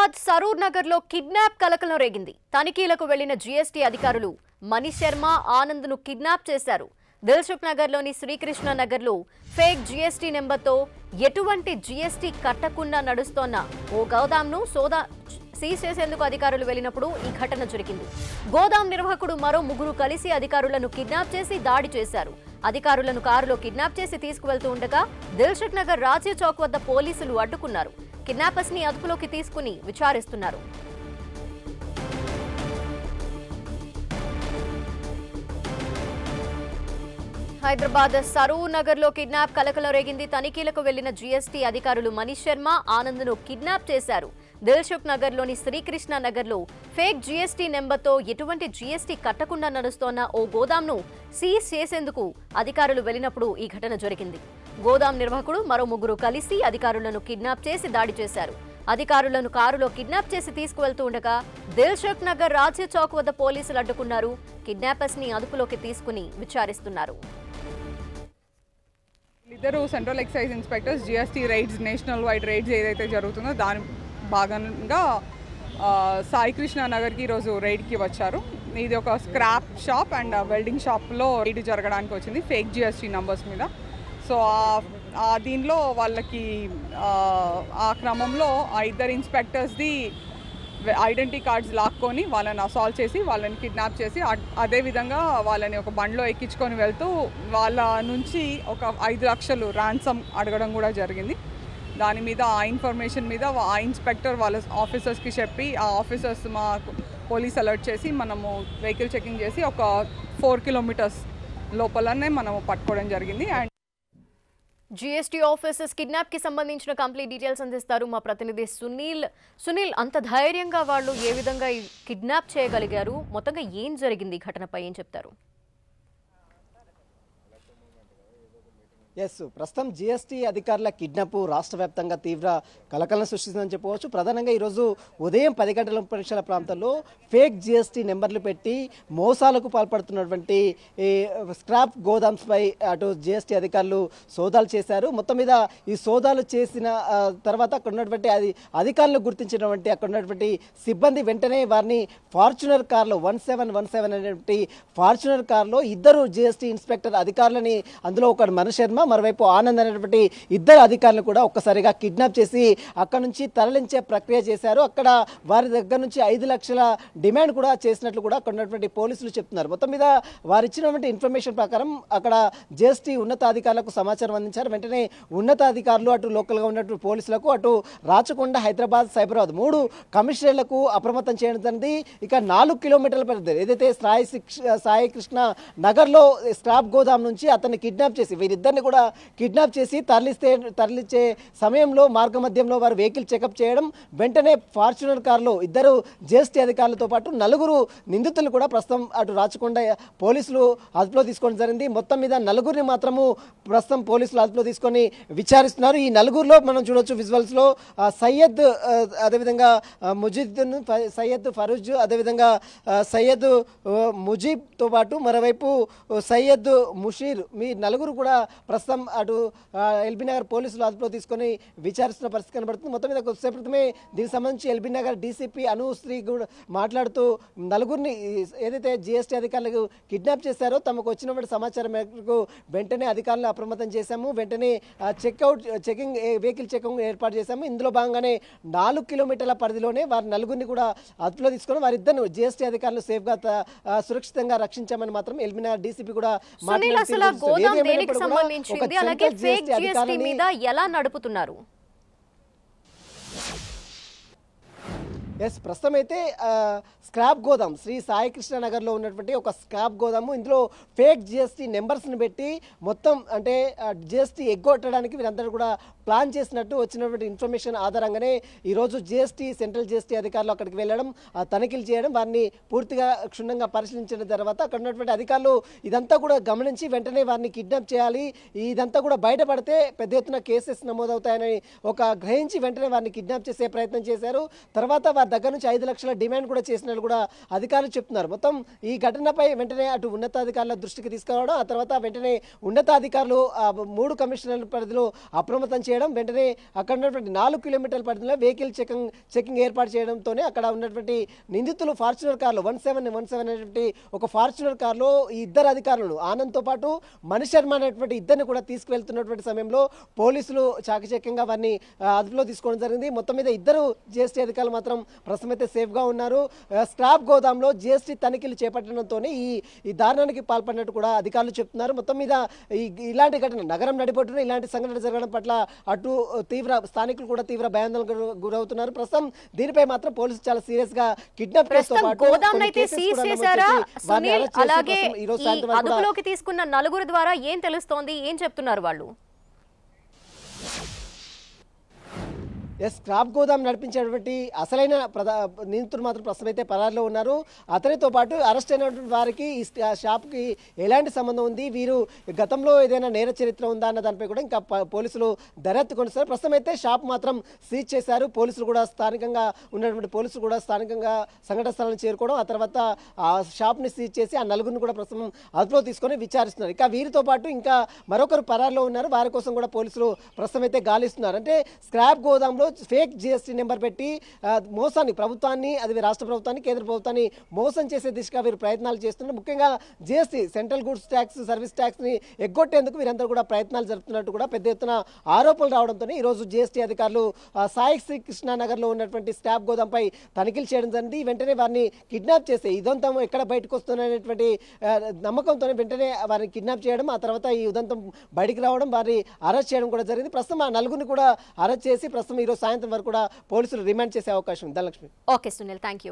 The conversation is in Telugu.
హైదరాబాద్ సరూర్ నగర్లో కిడ్నాప్ కలకలం రేగింది తనిఖీలకు వెళ్లిన జీఎస్టీ అధికారులు మనీష్ శర్మ ఆనంద్ను కిడ్నాప్ చేశారు దిల్సుఖ్ నగర్లోని శ్రీకృష్ణ నగర్లో ఫేక్ జీఎస్టీ నెంబర్తో ఎటువంటి జీఎస్టీ కట్టకుండా నడుస్తోన్న ఓ ను సోదా సీజ్ చేసేందుకు అధికారులు వెళ్లినప్పుడు ఈ ఘటన జరిగింది గోదాం నిర్వాహకుడు మరో ముగ్గురు కలిసి అధికారులను కిడ్నాప్ చేసి దాడి చేశారు అధికారులను కారులో కిడ్నాప్ చేసి తీసుకువెళ్తూ ఉండగా దిల్షుక్ నగర్ రాజీవ్ చౌక్ వద్ద పోలీసులు అడ్డుకున్నారు కిడ్నాపర్స్ ని అదుపులోకి తీసుకుని విచారిస్తున్నారు హైదరాబాద్ సరూ నగర్ లో కిడ్నాప్ కలకల రేగింది తనిఖీలకు వెళ్లిన జీఎస్టీ అధికారులు మనీష్ శర్మ ఆనంద్ ను కిడ్నాప్ చేశారు దిల్సుఖ్ నగర్ లోని శ్రీకృష్ణ నగర్ లో ఫేక్ జీఎస్టీ నెంబర్తో ఎటువంటి జీఎస్టీ కట్టకుండా నడుస్తోన్న ఓ గోదాంను సీజ్ చేసేందుకు అధికారులు వెళ్లినప్పుడు ఈ ఘటన జరిగింది గోదాం నిర్వాహకుడు మరో ముగ్గురు కలిసి అధికారులను కిడ్నాప్ చేసి దాడి చేశారు అధికారులను కారులో కిడ్నాప్ చేసి తీసుకువెళ్తూ ఉండగా దిల్షుక్ నగర్ రాజీ చౌక్ వద్ద పోలీసులు అడ్డుకున్నారు కిడ్నాపర్స్ ని అదుపులోకి తీసుకుని విచారిస్తున్నారు ఇద్దరు central excise inspectors GST raids national wide raids ఏదైతే జరుగుతుందో దాని భాగంగా సాయికృష్ణ నగర్కి ఈరోజు రైడ్కి వచ్చారు ఇది ఒక స్క్రాప్ షాప్ అండ్ వెల్డింగ్ షాప్లో రైడ్ జరగడానికి వచ్చింది ఫేక్ జిఎస్టీ నంబర్స్ మీద సో ఆ దీనిలో వాళ్ళకి ఆ క్రమంలో ఆ ఇద్దరు ఇన్స్పెక్టర్స్ది ఐడెంటిటీ కార్డ్స్ లాక్కొని వాళ్ళని అసాల్వ్ చేసి వాళ్ళని కిడ్నాప్ చేసి అదేవిధంగా వాళ్ళని ఒక బండ్లో ఎక్కించుకొని వెళ్తూ వాళ్ళ నుంచి ఒక ఐదు లక్షలు ర్యాన్సమ్ అడగడం కూడా జరిగింది దాని మీద ఆ ఇన్ఫర్మేషన్ మీద ఆ ఇన్స్పెక్టర్ వాళ్ళ ఆఫీసర్స్కి చెప్పి ఆ ఆఫీసర్స్ మా పోలీస్ అలర్ట్ చేసి మనము వెహికల్ చెకింగ్ చేసి ఒక ఫోర్ కిలోమీటర్స్ లోపలనే మనము పట్టుకోవడం జరిగింది అండ్ జిఎస్టీ ఆఫీసర్స్ కిడ్నాప్ కి సంబంధించిన కంప్లీట్ డీటెయిల్స్ అందిస్తారు మా ప్రతినిధి సునీల్ సునీల్ అంత ధైర్యంగా వాళ్ళు ఏ విధంగా కిడ్నాప్ చేయగలిగారు మొత్తంగా ఏం జరిగింది ఘటనపై ఏం చెప్తారు ఎస్ ప్రస్తుతం జిఎస్టీ అధికారుల కిడ్నాప్ రాష్ట్ర వ్యాప్తంగా తీవ్ర కలకలం సృష్టిస్తుందని చెప్పవచ్చు ప్రధానంగా ఈరోజు ఉదయం పది గంటల పరీక్షల ప్రాంతంలో ఫేక్ జిఎస్టీ నెంబర్లు పెట్టి మోసాలకు పాల్పడుతున్నటువంటి స్క్రాప్ గోదామ్స్పై అటు జిఎస్టీ అధికారులు సోదాలు చేశారు మొత్తం మీద ఈ సోదాలు చేసిన తర్వాత అక్కడ ఉన్నటువంటి అది అధికారులు గుర్తించినటువంటి అక్కడ ఉన్నటువంటి సిబ్బంది వెంటనే వారిని ఫార్చునర్ కార్లో వన్ సెవెన్ వన్ సెవెన్ అనేటువంటి ఫార్చునర్ కార్లో ఇద్దరు జిఎస్టీ ఇన్స్పెక్టర్ అధికారులని అందులో ఒక మనశర్మ వర్మ మరోవైపు ఆనంద్ అనేటువంటి ఇద్దరు అధికారులు కూడా ఒక్కసారిగా కిడ్నాప్ చేసి అక్కడ నుంచి తరలించే ప్రక్రియ చేశారు అక్కడ వారి దగ్గర నుంచి ఐదు లక్షల డిమాండ్ కూడా చేసినట్లు కూడా అక్కడ ఉన్నటువంటి పోలీసులు చెప్తున్నారు మొత్తం మీద వారు ఇచ్చినటువంటి ఇన్ఫర్మేషన్ ప్రకారం అక్కడ జిఎస్టీ ఉన్నతాధికారులకు సమాచారం అందించారు వెంటనే ఉన్నతాధికారులు అటు లోకల్గా ఉన్నటువంటి పోలీసులకు అటు రాచకొండ హైదరాబాద్ సైబరాబాద్ మూడు కమిషనర్లకు అప్రమత్తం చేయడం జరిగింది ఇక నాలుగు కిలోమీటర్ల పరిధి ఏదైతే సాయి సాయి కృష్ణ నగర్లో స్క్రాప్ గోదాం నుంచి అతన్ని కిడ్నాప్ చేసి వీరిద్దరిని కూడా కిడ్నాప్ చేసి తరలిస్తే తరలించే సమయంలో మార్గ మధ్యంలో వారు వెహికల్ చెకప్ చేయడం వెంటనే ఫార్చునర్ కార్లో ఇద్దరు జిఎస్టీ అధికారులతో పాటు నలుగురు నిందితులు కూడా ప్రస్తుతం అటు రాచకొండ పోలీసులు అదుపులో తీసుకోవడం జరిగింది మొత్తం మీద నలుగురిని మాత్రము ప్రస్తుతం పోలీసులు అదుపులో తీసుకొని విచారిస్తున్నారు ఈ నలుగురులో మనం చూడొచ్చు విజువల్స్లో సయ్యద్ అదేవిధంగా ముజీద్ను సయ్యద్ ఫరూజ్ అదేవిధంగా సయ్యద్ ముజీబ్తో పాటు మరోవైపు సయ్యద్ ముషీర్ మీ నలుగురు కూడా ప్రస్తుతం అటు ఎల్బీ నగర్ పోలీసులు అదుపులో తీసుకొని విచారిస్తున్న పరిస్థితి కనబడుతుంది మొత్తం మీద కొద్దిసేపు క్రితమే దీనికి సంబంధించి ఎల్బీ నగర్ డీసీపీ అనుశ్రీ కూడా మాట్లాడుతూ నలుగురిని ఏదైతే జిఎస్టీ అధికారులకు కిడ్నాప్ చేశారో తమకు వచ్చినటువంటి సమాచారం మేరకు వెంటనే అధికారులను అప్రమత్తం చేశాము వెంటనే చెక్అవుట్ చెకింగ్ వెహికల్ చెకింగ్ ఏర్పాటు చేశాము ఇందులో భాగంగానే నాలుగు కిలోమీటర్ల పరిధిలోనే వారి నలుగురిని కూడా అదుపులో తీసుకొని వారిద్దరు జిఎస్టీ అధికారులు సేఫ్గా సురక్షితంగా రక్షించామని మాత్రం ఎల్మినార్ డీసీపీ కూడా మాట్లాడుతున్నారు వచ్చింది అలాగే ఫేక్ జిఎస్టీ మీద ఎలా నడుపుతున్నారు ఎస్ ప్రస్తుతం అయితే స్క్రాప్ గోదాం శ్రీ సాయికృష్ణ నగర్లో ఉన్నటువంటి ఒక స్క్రాప్ గోదాము ఇందులో ఫేక్ జిఎస్టీ నెంబర్స్ని పెట్టి మొత్తం అంటే జిఎస్టీ ఎగ్గొట్టడానికి వీరందరూ కూడా ప్లాన్ చేసినట్టు వచ్చినటువంటి ఇన్ఫర్మేషన్ ఆధారంగానే ఈరోజు జిఎస్టీ సెంట్రల్ జిఎస్టీ అధికారులు అక్కడికి వెళ్ళడం తనిఖీలు చేయడం వారిని పూర్తిగా క్షుణ్ణంగా పరిశీలించిన తర్వాత అక్కడ ఉన్నటువంటి అధికారులు ఇదంతా కూడా గమనించి వెంటనే వారిని కిడ్నాప్ చేయాలి ఇదంతా కూడా బయటపడితే పెద్ద ఎత్తున కేసెస్ నమోదవుతాయని ఒక గ్రహించి వెంటనే వారిని కిడ్నాప్ చేసే ప్రయత్నం చేశారు తర్వాత వారి దగ్గర నుంచి ఐదు లక్షల డిమాండ్ కూడా చేసినట్లు కూడా అధికారులు చెప్తున్నారు మొత్తం ఈ ఘటనపై వెంటనే అటు ఉన్నతాధికారుల దృష్టికి తీసుకురావడం ఆ తర్వాత వెంటనే ఉన్నతాధికారులు మూడు కమిషనర్ల పరిధిలో అప్రమత్తం చేయడం వెంటనే అక్కడ ఉన్నటువంటి నాలుగు కిలోమీటర్ల పరిధిలో వెహికల్ చెకింగ్ చెకింగ్ ఏర్పాటు చేయడంతోనే అక్కడ ఉన్నటువంటి నిందితులు ఫార్చునర్ కార్లు వన్ సెవెన్ వన్ సెవెన్ అనేటువంటి ఒక ఫార్చునర్ కార్లో ఈ ఇద్దరు అధికారులు ఆనంద్తో పాటు మణి శర్మ అనేటువంటి ఇద్దరిని కూడా తీసుకువెళ్తున్నటువంటి సమయంలో పోలీసులు చాకచక్యంగా వారిని అదుపులో తీసుకోవడం జరిగింది మొత్తం మీద ఇద్దరు జిఎస్టీ అధికారులు మాత్రం ప్రస్తుతం అయితే సేఫ్గా ఉన్నారు స్క్రాప్ గోదాంలో జిఎస్టీ తనిఖీలు చేపట్టడంతో ఈ ఈ దారుణానికి పాల్పడినట్టు కూడా అధికారులు చెప్తున్నారు మొత్తం మీద ఇలాంటి ఘటన నగరం నడిపొట్టున ఇలాంటి సంఘటన జరగడం పట్ల అటు తీవ్ర స్థానికులు కూడా తీవ్ర భయాందోళనకు గురవుతున్నారు ప్రస్తుతం దీనిపై మాత్రం పోలీసులు చాలా సీరియస్ గా కిడ్నాప్ అలాగే ఈ అదుపులోకి తీసుకున్న నలుగురు ద్వారా ఏం తెలుస్తోంది ఏం చెప్తున్నారు వాళ్ళు ఎస్ స్క్రాప్ గోదాం నడిపించినటువంటి అసలైన ప్రధా నిందితులు మాత్రం ప్రస్తుతం అయితే పరారులో ఉన్నారు అతనితో పాటు అరెస్ట్ అయినటువంటి వారికి ఈ షాప్కి ఎలాంటి సంబంధం ఉంది వీరు గతంలో ఏదైనా నేర చరిత్ర ఉందా అన్న దానిపై కూడా ఇంకా పోలీసులు దర్యాప్తు కొనిస్తారు ప్రస్తుతం అయితే షాప్ మాత్రం సీజ్ చేశారు పోలీసులు కూడా స్థానికంగా ఉన్నటువంటి పోలీసులు కూడా స్థానికంగా సంఘటన స్థలాన్ని చేరుకోవడం ఆ తర్వాత ఆ షాప్ని సీజ్ చేసి ఆ నలుగురిని కూడా ప్రస్తుతం అదుపులో తీసుకొని విచారిస్తున్నారు ఇంకా వీరితో పాటు ఇంకా మరొకరు పరారులో ఉన్నారు వారి కోసం కూడా పోలీసులు ప్రస్తుతం అయితే గాలిస్తున్నారు అంటే స్క్రాప్ గోదాంలో ఫేక్ జిఎస్టీ నెంబర్ పెట్టి మోసాన్ని ప్రభుత్వాన్ని అది రాష్ట్ర ప్రభుత్వాన్ని కేంద్ర ప్రభుత్వాన్ని మోసం చేసే దిశగా వీరు ప్రయత్నాలు చేస్తున్నారు ముఖ్యంగా GST central goods tax service ట్యాక్స్ని ఎగ్గొట్టేందుకు వీరందరూ కూడా ప్రయత్నాలు జరుపుతున్నట్టు కూడా పెద్ద ఎత్తున ఆరోపణలు రావడంతో ఈరోజు జిఎస్టీ అధికారులు సాయి శ్రీకృష్ణానగర్లో ఉన్నటువంటి స్టాఫ్ గోదాంపై తనిఖీలు చేయడం జరిగింది వెంటనే వారిని కిడ్నాప్ చేస్తే ఇదంతం ఎక్కడ బయటకు వస్తున్నటువంటి నమ్మకంతో వెంటనే వారిని కిడ్నాప్ చేయడం ఆ తర్వాత ఈ ఉదంతం బయటికి రావడం వారిని అరెస్ట్ చేయడం కూడా జరిగింది ప్రస్తుతం ఆ నలుగురిని కూడా అరెస్ట్ చేసి ప్రస్తుతం ఈరోజు సాయంత్రం వరకు కూడా పోలీసులు రిమాండ్ చేసే అవకాశం ఉంది ధనలక్ష్మి ఓకే సునీల్ థ్యాంక్